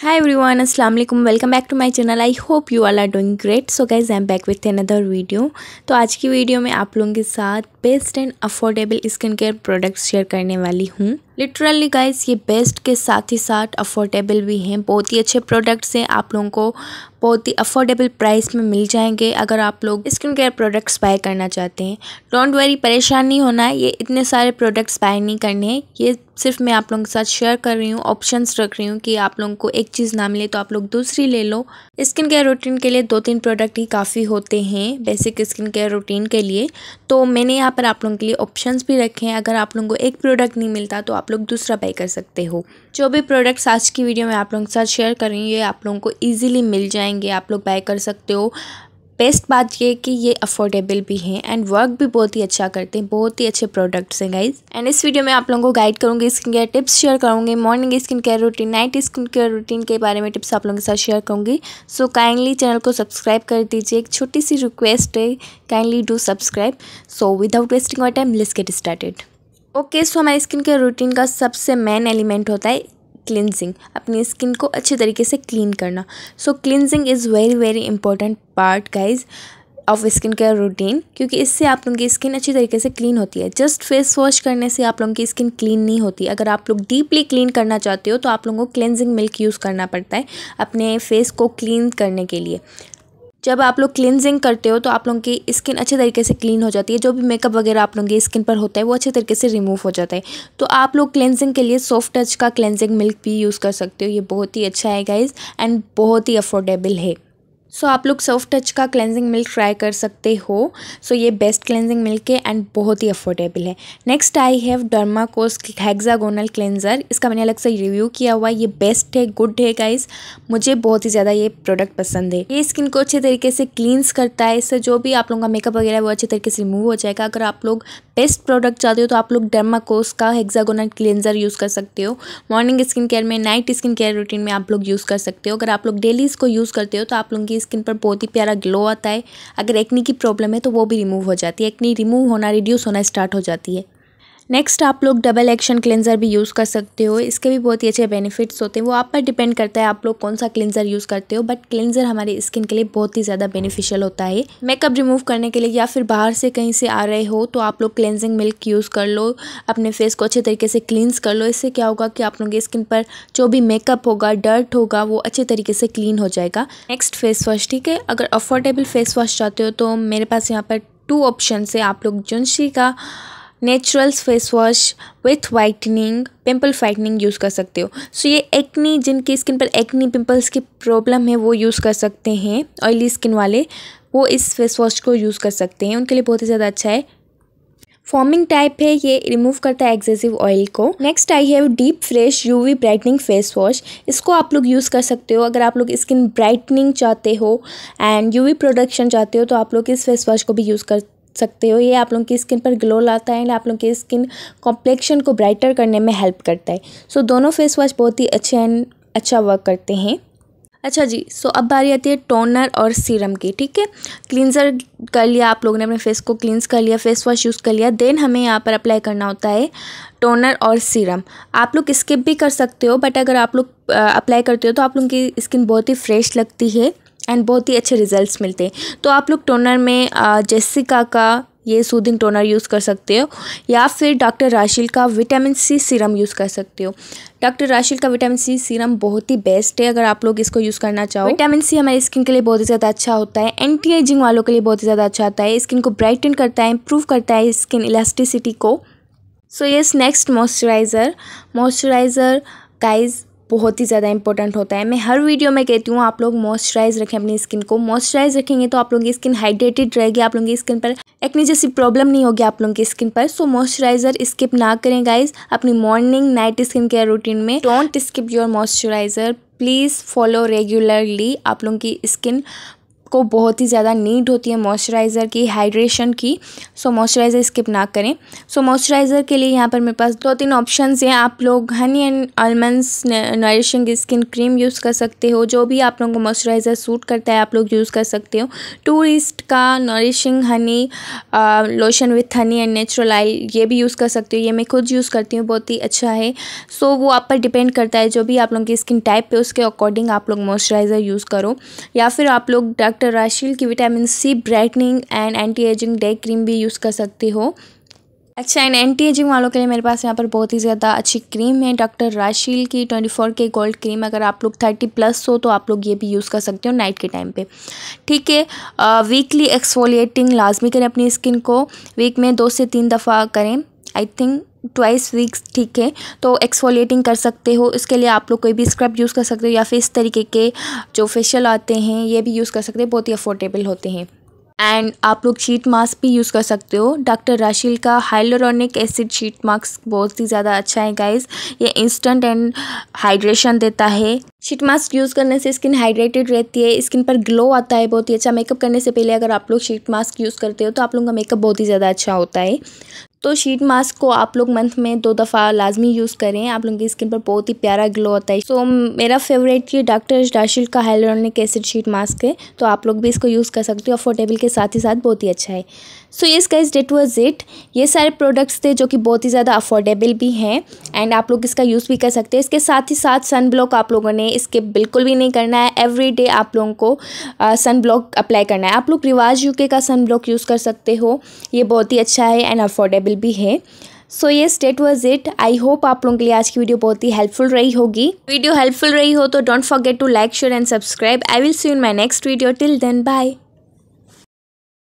high everyone Aslam welcome back to my channel I hope you all are doing great so guys I am back with another video तो आज की video में आप लोगों के साथ best and affordable skin care products share करने वाली हूँ लिटरली गाइस ये बेस्ट के साथ ही साथ अफोर्डेबल भी हैं बहुत ही अच्छे प्रोडक्ट्स हैं आप लोगों को बहुत ही अफोर्डेबल प्राइस में मिल जाएंगे अगर आप लोग स्किन केयर प्रोडक्ट्स बाय करना चाहते हैं डोंट वेरी परेशान नहीं होना है ये इतने सारे प्रोडक्ट्स बाय नहीं करने हैं ये सिर्फ मैं आप लोगों के साथ शेयर कर रही हूँ ऑप्शंस रख रही हूँ कि आप लोगों को एक चीज़ ना मिले तो आप लोग दूसरी ले लो स्किन केयर रूटीन के लिए दो तीन प्रोडक्ट ही काफ़ी होते हैं बेसिक स्किन केयर रूटीन के लिए तो मैंने यहाँ पर आप लोगों के लिए ऑप्शन भी रखे हैं अगर आप लोगों को एक प्रोडक्ट नहीं मिलता तो आप आप लोग दूसरा बाई कर सकते हो जो भी प्रोडक्ट्स आज की वीडियो में आप लोगों के साथ शेयर करेंगे आप लोगों को ईजिली मिल जाएंगे आप लोग बाय कर सकते हो बेस्ट बात ये कि ये अफोर्डेबल भी हैं एंड वर्क भी बहुत ही अच्छा करते हैं बहुत ही अच्छे प्रोडक्ट्स हैं गाइज एंड इस वीडियो में आप लोगों को गाइड करूँगी स्किन केयर टिप्स शेयर करूँगी morning skin care routine night skin care routine के बारे में टिप्स आप लोगों के साथ शेयर करूँगी सो काइंडली चैनल को सब्सक्राइब कर दीजिए एक छोटी सी रिक्वेस्ट है kindly do subscribe so without wasting our time लिस्ट गेट स्टार्टेड ओके सो हमारे स्किन के रूटीन का सबसे मेन एलिमेंट होता है क्लिनजिंग अपनी स्किन को अच्छे तरीके से क्लीन करना so cleansing is very very important part guys of skin care routine क्योंकि इससे आप लोगों की स्किन अच्छी तरीके से क्लीन होती है जस्ट फेस वॉश करने से आप लोगों की स्किन क्लीन नहीं होती अगर आप लोग डीपली क्लीन करना चाहते हो तो आप लोगों को क्लिनजिंग मिल्क यूज़ करना पड़ता है अपने फेस को क्लीन करने के लिए जब आप लोग क्लिनजिंग करते हो तो आप लोगों की स्किन अच्छे तरीके से क्लीन हो जाती है जो भी मेकअप वगैरह आप लोगों की स्किन पर होता है वो अच्छे तरीके से रिमूव हो जाता है तो आप लोग क्लिनजिंग के लिए सॉफ्ट टच का क्लिनजिंग मिल्क भी यूज़ कर सकते हो ये बहुत ही अच्छा है गाइज एंड बहुत ही अफोर्डेबल है सो so, आप लोग सॉफ्ट टच का क्लेंजिंग मिल्क ट्राई कर सकते हो सो so, ये बेस्ट क्लेंजिंग मिल्क है एंड बहुत ही अफोर्डेबल है next I have Derma Co's hexagonal cleanser इसका मैंने अलग से रिव्यू किया हुआ है ये बेस्ट है गुड है गाइस मुझे बहुत ही ज़्यादा ये प्रोडक्ट पसंद है ये स्किन को अच्छे तरीके से क्लींस करता है इससे जो भी आप लोगों का मेकअप वगैरह वो अच्छे तरीके से रिमूव हो जाएगा अगर आप लोग बेस्ट प्रोडक्ट चाहते हो तो आप लोग कोस का हेक्सागोनल क्लेंजर यूज़ कर सकते हो मॉर्निंग स्किन केयर में नाइट स्किन केयर रूटीन में आप लोग यूज़ कर सकते हो अगर आप लोग डेली इसको यूज़ करते हो तो आप लोगों की की स्किन पर बहुत ही प्यारा ग्लो आता है अगर एक्नी की प्रॉब्लम है तो वो भी रिमूव हो जाती है एक्नी रिमूव होना रिड्यूस होना स्टार्ट हो जाती है नेक्स्ट आप लोग डबल एक्शन क्लिनजर भी यूज़ कर सकते हो इसके भी बहुत ही अच्छे बेनिफिट्स होते हैं वो आप पर डिपेंड करता है आप लोग कौन सा क्लिनजर यूज़ करते हो बट क्लिनजर हमारे स्किन के लिए बहुत ही ज़्यादा बेनिफिशियल होता है मेकअप रिमूव करने के लिए या फिर बाहर से कहीं से आ रहे हो तो आप लोग क्लेंजिंग मिल्क यूज़ कर लो अपने फेस को अच्छे तरीके से क्लींस कर लो इससे क्या होगा कि आप लोगों की स्किन पर जो भी मेकअप होगा डर्ट होगा वो अच्छे तरीके से क्लीन हो जाएगा नेक्स्ट फेस वॉश ठीक है अगर अफोर्डेबल फेस वॉश चाहते हो तो मेरे पास यहाँ पर टू ऑप्शन से आप लोग जुनशी का naturals face wash with whitening pimple fighting use कर सकते हो सो so, ये एक्नी जिनकी स्किन पर एक्नी पिंपल्स की प्रॉब्लम है वो यूज़ कर सकते हैं ऑयली स्किन वाले वो इस फेस वॉश को यूज़ कर सकते हैं उनके लिए बहुत ही ज़्यादा अच्छा है फॉर्मिंग टाइप है ये रिमूव करता है एक्सेसिव ऑयल को next I have deep fresh UV brightening face wash इसको आप लोग यूज़ कर सकते हो अगर आप लोग स्किन ब्राइटनिंग चाहते हो एंड यूवी प्रोडक्शन चाहते हो तो आप लोग इस फेस वॉश को भी यूज़ कर सकते हो ये आप लोगों की स्किन पर ग्लो लाता है एंड आप लोगों की स्किन कॉम्प्लेक्शन को ब्राइटर करने में हेल्प करता है सो so, दोनों फेस वॉश बहुत ही अच्छे एंड अच्छा वर्क करते हैं अच्छा जी सो अब बारी आती है टोनर और सीरम की ठीक है क्लिनजर कर लिया आप लोगों ने अपने फेस को क्लींस कर लिया फेस वॉश यूज़ कर लिया देन हमें यहाँ पर अप्लाई करना होता है टोनर और सीरम आप लोग स्किप भी कर सकते हो बट अगर आप लोग अप्लाई करते हो तो आप लोगों की स्किन बहुत ही फ्रेश लगती है एंड बहुत ही अच्छे रिजल्ट्स मिलते हैं तो आप लोग टोनर में जेसिका का ये सूदिंग टोनर यूज़ कर सकते हो या फिर डॉक्टर राशिल का विटामिन सी सीरम यूज़ कर सकते हो डॉक्टर राशिल का विटामिन सी सीरम बहुत ही बेस्ट है अगर आप लोग इसको यूज़ करना चाहो विटामिन सी हमारी स्किन के लिए बहुत ही ज़्यादा अच्छा होता है एंटी एजिंग वालों के लिए बहुत ही ज़्यादा अच्छा होता है स्किन को ब्राइटन करता है इम्प्रूव करता है स्किन इलास्टिसिटी को so yes next moisturiser moisturiser guys बहुत ही ज़्यादा इंपॉर्टेंट होता है मैं हर वीडियो में कहती हूँ आप लोग मॉइस्चराइज रखें अपनी स्किन को मॉइस्चराइज रखेंगे तो आप लोगों की स्किन हाइड्रेटेड रहेगी आप लोगों की स्किन पर एक्ने जैसी प्रॉब्लम नहीं होगी आप लोगों की स्किन पर सो मॉइस्चराइजर स्किप ना करें गाइज अपनी morning night skin care routine में don't skip your moisturiser please follow regularly आप लोगों की स्किन को बहुत ही ज़्यादा नीड होती है मॉइस्चराइज़र की हाइड्रेशन की सो मॉइस्चराइज़र स्किप ना करें सो मॉइस्चराइज़र के लिए यहाँ पर मेरे पास दो तीन ऑप्शंस हैं आप लोग honey and almonds nourishing skin cream use कर सकते हो जो भी आप लोगों को मॉइस्चराइज़र सूट करता है आप लोग यूज़ कर सकते हो टूरिस्ट का nourishing honey lotion with honey and natural oil ये भी यूज़ कर सकते हो ये मैं खुद यूज़ करती हूँ बहुत ही अच्छा है सो so, वो आप पर डिपेंड करता है जो भी आप लोगों की स्किन टाइप पे उसके अकॉर्डिंग आप लोग मॉइस्चराइज़र यूज़ करो या फिर आप लोग डॉक्टर डॉक्टर राशिल की vitamin C brightening and anti aging day cream भी यूज़ कर सकते हो अच्छा एंड एंटी एजिंग वालों के लिए मेरे पास यहाँ पर बहुत ही ज़्यादा अच्छी क्रीम है डॉक्टर राशिल की twenty four K gold cream अगर आप लोग थर्टी प्लस हो तो आप लोग ये भी यूज़ कर सकते हो नाइट के टाइम पे ठीक है वीकली एक्सफोलिएटिंग लाजमी करें अपनी स्किन को वीक में दो से तीन दफ़ा करें आई थिंक ट्वाइस वीक्स ठीक है तो एक्सफोलिएटिंग कर सकते हो इसके लिए आप लोग कोई भी स्क्रब यूज़ कर सकते हो या फिर इस तरीके के जो फेशियल आते हैं ये भी यूज़ कर सकते हैं बहुत ही अफोर्डेबल होते हैं एंड आप लोग शीट मास्क भी यूज़ कर सकते हो डॉक्टर राशिल का हाइलोरॉनिक एसिड शीट मास्क बहुत ही ज़्यादा अच्छा है गाइस ये इंस्टेंट एंड हाइड्रेशन देता है शीट मास्क यूज़ करने से स्किन हाइड्रेटेड रहती है स्किन पर ग्लो आता है बहुत ही अच्छा मेकअप करने से पहले अगर आप लोग शीट मास्क यूज़ करते हो तो आप लोगों का मेकअप बहुत ही ज़्यादा अच्छा होता है तो शीट मास्क को आप लोग मंथ में दो दफ़ा लाजमी यूज़ करें आप लोगों की स्किन पर बहुत ही प्यारा ग्लो आता है तो मेरा फेवरेट ये डॉक्टर डाशिल का हाइलोनिक एसिड शीट मास्क है तो आप लोग भी इसको यूज़ कर सकते हो अफोर्डेबल के साथ ही साथ बहुत ही अच्छा है so yes guys that was it ये सारे प्रोडक्ट्स थे जो कि बहुत ही ज़्यादा अफोर्डेबल भी हैं एंड आप लोग इसका यूज़ भी कर सकते हैं इसके साथ ही साथ सन ब्लॉक आप लोगों ने इसके बिल्कुल भी नहीं करना है एवरी डे आप लोगों को सन ब्लॉक अप्लाई करना है आप लोग रिवाज यूके का सन ब्लॉक यूज़ कर सकते हो ये बहुत ही अच्छा है एंड अफोर्डेबल भी है सो ये that was it I hope आप लोगों के लिए आज की वीडियो बहुत ही हेल्पफुल रही होगी वीडियो हेल्पफुल रही हो तो don't forget to like share and subscribe I will see in my next video till then bye